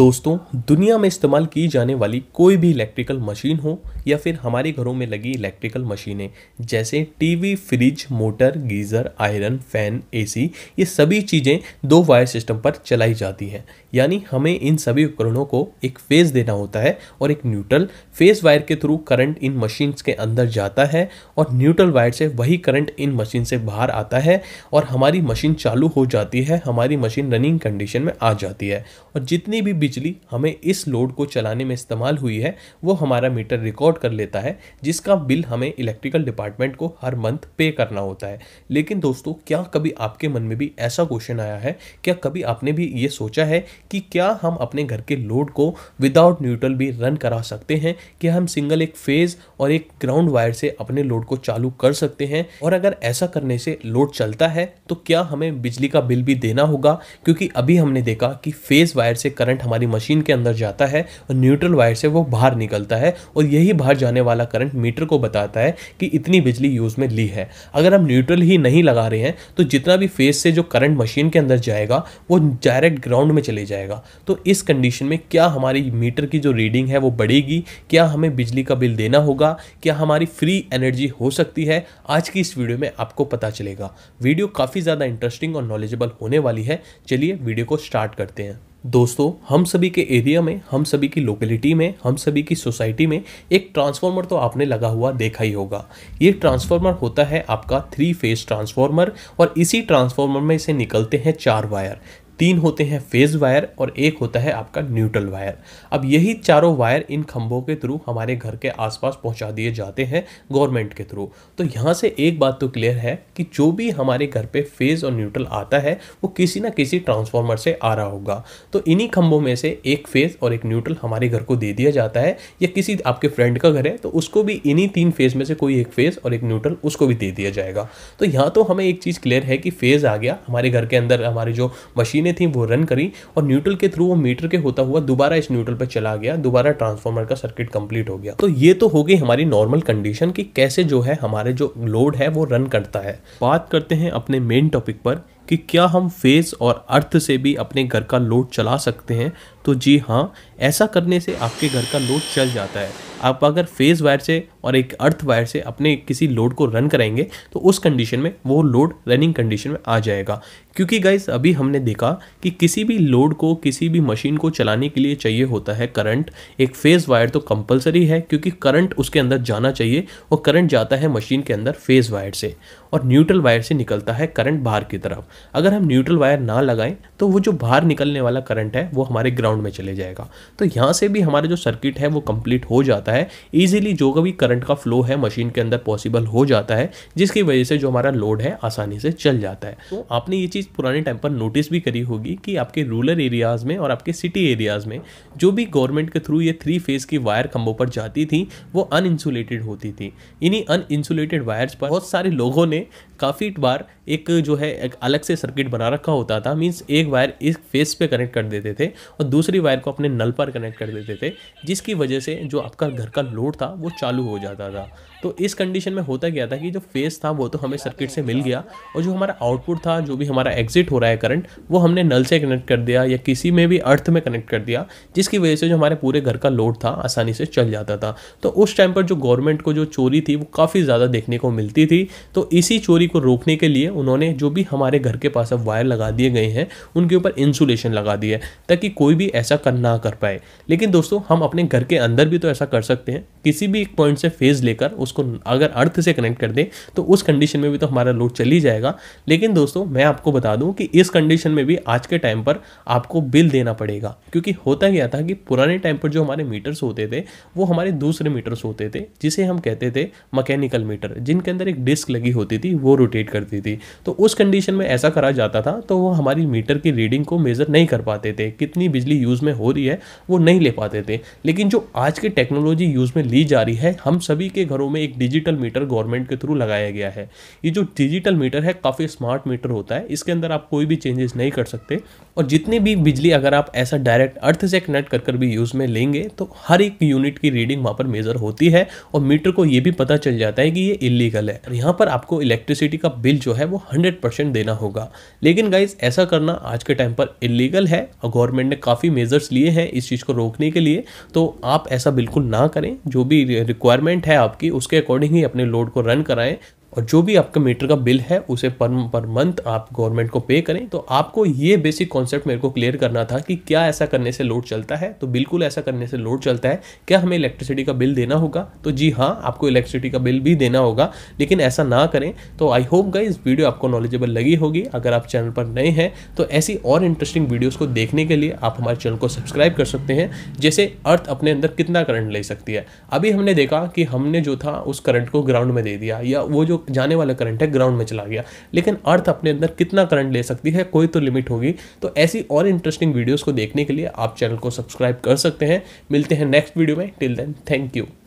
दोस्तों दुनिया में इस्तेमाल की जाने वाली कोई भी इलेक्ट्रिकल मशीन हो या फिर हमारे घरों में लगी इलेक्ट्रिकल मशीनें जैसे TV fridge motor geyser iron fan AC ये सभी चीज़ें दो वायर सिस्टम पर चलाई जाती हैं यानी हमें इन सभी उपकरणों को एक फेज़ देना होता है और एक न्यूट्रल फेज वायर के थ्रू करंट इन मशीन्स के अंदर जाता है और न्यूट्रल वायर से वही करंट इन मशीन से बाहर आता है और हमारी मशीन चालू हो जाती है हमारी मशीन रनिंग कंडीशन में आ जाती है और जितनी भी बिजली हमें इस लोड को चलाने में इस्तेमाल हुई है वो हमारा मीटर रिकॉर्ड कर लेता है जिसका बिल हमें इलेक्ट्रिकल डिपार्टमेंट को हर मंथ पे करना होता है लेकिन दोस्तों क्या कभी आपके मन में भी ऐसा क्वेश्चन आया है क्या कभी आपने भी ये सोचा है कि क्या हम अपने घर के लोड को विदाउट न्यूट्रल भी रन करा सकते हैं कि हम सिंगल एक फेज और एक ग्राउंड वायर से अपने लोड को चालू कर सकते हैं और अगर ऐसा करने से लोड चलता है तो क्या हमें बिजली का बिल भी देना होगा क्योंकि अभी हमने देखा कि फेज वायर से करंट हमारी मशीन के अंदर जाता है और न्यूट्रल वायर से वो बाहर निकलता है और यही बाहर जाने वाला करंट मीटर को बताता है कि इतनी बिजली यूज़ में ली है अगर हम न्यूट्रल ही नहीं लगा रहे हैं तो जितना भी फेस से जो करंट मशीन के अंदर जाएगा वो डायरेक्ट ग्राउंड में चले जाएगा तो इस कंडीशन में क्या हमारी मीटर की जो रीडिंग है वो बढ़ेगी क्या हमें बिजली का बिल देना होगा क्या हमारी फ्री एनर्जी हो सकती है आज की इस वीडियो में आपको पता चलेगा वीडियो काफ़ी ज़्यादा इंटरेस्टिंग और नॉलेजेबल होने वाली है चलिए वीडियो को स्टार्ट करते हैं दोस्तों हम सभी के एरिया में हम सभी की लोकेलिटी में हम सभी की सोसाइटी में एक ट्रांसफार्मर तो आपने लगा हुआ देखा ही होगा ये ट्रांसफार्मर होता है आपका थ्री फेज ट्रांसफार्मर और इसी ट्रांसफार्मर में से निकलते हैं चार वायर तीन होते हैं फेज वायर और एक होता है आपका न्यूट्रल वायर अब यही चारों वायर इन खंभों के थ्रू हमारे घर के आसपास पहुंचा दिए जाते हैं गवर्नमेंट के थ्रू तो यहाँ से एक बात तो क्लियर है कि जो भी हमारे घर पे फेज और न्यूट्रल आता है वो किसी ना किसी ट्रांसफार्मर से आ रहा होगा तो इन्हीं खंभों में से एक फेज और एक न्यूट्रल हमारे घर को दे दिया जाता है या किसी आपके फ्रेंड का घर है तो उसको भी इन्हीं तीन फेज में से कोई एक फेज और एक न्यूट्रल उसको भी दे दिया जाएगा तो यहाँ तो हमें एक चीज़ क्लियर है कि फेज आ गया हमारे घर के अंदर हमारी जो मशीनें चीज़ें थी वो रन करी और न्यूट्रल के थ्रू वो मीटर के होता हुआ दोबारा इस न्यूट्रल पर चला गया दोबारा ट्रांसफॉर्मर का सर्किट कंप्लीट हो गया तो ये तो हो गई हमारी नॉर्मल कंडीशन कि कैसे जो है हमारे जो लोड है वो रन करता है बात करते हैं अपने मेन टॉपिक पर कि क्या हम फेस और अर्थ से भी अपने घर का लोड चला सकते हैं तो जी हाँ ऐसा करने से आपके घर का लोड चल जाता है आप अगर फेज़ वायर से और एक अर्थ वायर से अपने किसी लोड को रन कराएंगे तो उस कंडीशन में वो लोड रनिंग कंडीशन में आ जाएगा क्योंकि गाइज अभी हमने देखा कि किसी भी लोड को किसी भी मशीन को चलाने के लिए चाहिए होता है करंट एक फेज़ वायर तो कंपलसरी है क्योंकि करंट उसके अंदर जाना चाहिए और करंट जाता है मशीन के अंदर फेज़ वायर से और न्यूट्रल वायर से निकलता है करंट बाहर की तरफ अगर हम न्यूट्रल वायर ना लगाएं तो वो जो बाहर निकलने वाला करंट है वो हमारे ग्राउंड ग्राउंड में चले जाएगा तो यहाँ से भी हमारा जो सर्किट है वो कंप्लीट हो जाता है ईजिली जो कभी करंट का फ्लो है मशीन के अंदर पॉसिबल हो जाता है जिसकी वजह से जो हमारा लोड है आसानी से चल जाता है तो आपने ये चीज़ पुराने टाइम पर नोटिस भी करी होगी कि आपके रूरल एरियाज़ में और आपके सिटी एरियाज़ में जो भी गवर्नमेंट के थ्रू ये थ्री फेज़ की वायर खम्भों पर जाती थी वो अनइंसुलेटेड होती थी इन्हीं अनइंसुलेटेड वायर्स पर बहुत सारे लोगों ने काफ़ी बार एक जो है एक अलग से सर्किट बना रखा होता था मीन्स एक वायर इस फेस पे कनेक्ट कर देते थे और दूसरे दूसरी वायर को अपने नल पर कनेक्ट कर देते थे जिसकी वजह से जो आपका घर का लोड था वो चालू हो जाता था तो इस कंडीशन में होता क्या था कि जो फेस था वो तो हमें सर्किट से मिल गया और जो हमारा आउटपुट था जो भी हमारा एग्जिट हो रहा है करंट वो हमने नल से कनेक्ट कर दिया या किसी में भी अर्थ में कनेक्ट कर दिया जिसकी वजह से जो हमारे पूरे घर का लोड था आसानी से चल जाता था तो उस टाइम पर जो गवर्नमेंट को जो चोरी थी वो काफ़ी ज़्यादा देखने को मिलती थी तो इसी चोरी को रोकने के लिए उन्होंने जो भी हमारे घर के पास अब वायर लगा दिए गए हैं उनके ऊपर इंसुलेशन लगा दिया है ताकि कोई भी ऐसा कर ना कर पाए लेकिन दोस्तों हम अपने घर के अंदर भी तो ऐसा कर सकते हैं किसी भी एक पॉइंट से फेज लेकर उस उसको अगर अर्थ से कनेक्ट कर दें तो उस कंडीशन में भी तो हमारा लोड चल ही जाएगा लेकिन दोस्तों मैं आपको बता दूं कि इस कंडीशन में भी आज के टाइम पर आपको बिल देना पड़ेगा क्योंकि होता क्या था कि पुराने टाइम पर जो हमारे मीटर्स होते थे वो हमारे दूसरे मीटर्स होते थे जिसे हम कहते थे मकैनिकल मीटर जिनके अंदर एक डिस्क लगी होती थी वो रोटेट करती थी तो उस कंडीशन में ऐसा करा जाता था तो वो हमारी मीटर की रीडिंग को मेज़र नहीं कर पाते थे कितनी बिजली यूज़ में हो रही है वो नहीं ले पाते थे लेकिन जो आज की टेक्नोलॉजी यूज़ में ली जा रही है हम सभी के घरों में में एक डिजिटल मीटर गवर्नमेंट के थ्रू लगाया गया है ये जो डिजिटल मीटर है काफ़ी स्मार्ट मीटर होता है इसके अंदर आप कोई भी चेंजेस नहीं कर सकते और जितनी भी बिजली अगर आप ऐसा डायरेक्ट अर्थ से कनेक्ट कर कर भी यूज़ में लेंगे तो हर एक यूनिट की रीडिंग वहाँ पर मेजर होती है और मीटर को ये भी पता चल जाता है कि ये इलीगल है और यहाँ पर आपको इलेक्ट्रिसिटी का बिल जो है वो हंड्रेड देना होगा लेकिन गाइज ऐसा करना आज के टाइम पर इलीगल है और गवर्नमेंट ने काफ़ी मेजर्स लिए हैं इस चीज़ को रोकने के लिए तो आप ऐसा बिल्कुल ना करें जो भी रिक्वायरमेंट है आपकी उसके उसके अकॉर्डिंग ही अपने लोड को रन कराएं और जो भी आपका मीटर का बिल है उसे पर पर मंथ आप गवर्नमेंट को पे करें तो आपको ये बेसिक कॉन्सेप्ट मेरे को क्लियर करना था कि क्या ऐसा करने से लोड चलता है तो बिल्कुल ऐसा करने से लोड चलता है क्या हमें इलेक्ट्रिसिटी का बिल देना होगा तो जी हाँ आपको इलेक्ट्रिसिटी का बिल भी देना होगा लेकिन ऐसा ना करें तो आई होप इस वीडियो आपको नॉलेजेबल लगी होगी अगर आप चैनल पर नए हैं तो ऐसी और इंटरेस्टिंग वीडियोज़ को देखने के लिए आप हमारे चैनल को सब्सक्राइब कर सकते हैं जैसे अर्थ अपने अंदर कितना करंट ले सकती है अभी हमने देखा कि हमने जो था उस करंट को ग्राउंड में दे दिया या वो जो जाने वाला करंट है ग्राउंड में चला गया लेकिन अर्थ अपने अंदर कितना करंट ले सकती है कोई तो लिमिट होगी तो ऐसी और इंटरेस्टिंग वीडियोज़ को देखने के लिए आप चैनल को सब्सक्राइब कर सकते हैं मिलते हैं नेक्स्ट वीडियो में टिल देन थैंक यू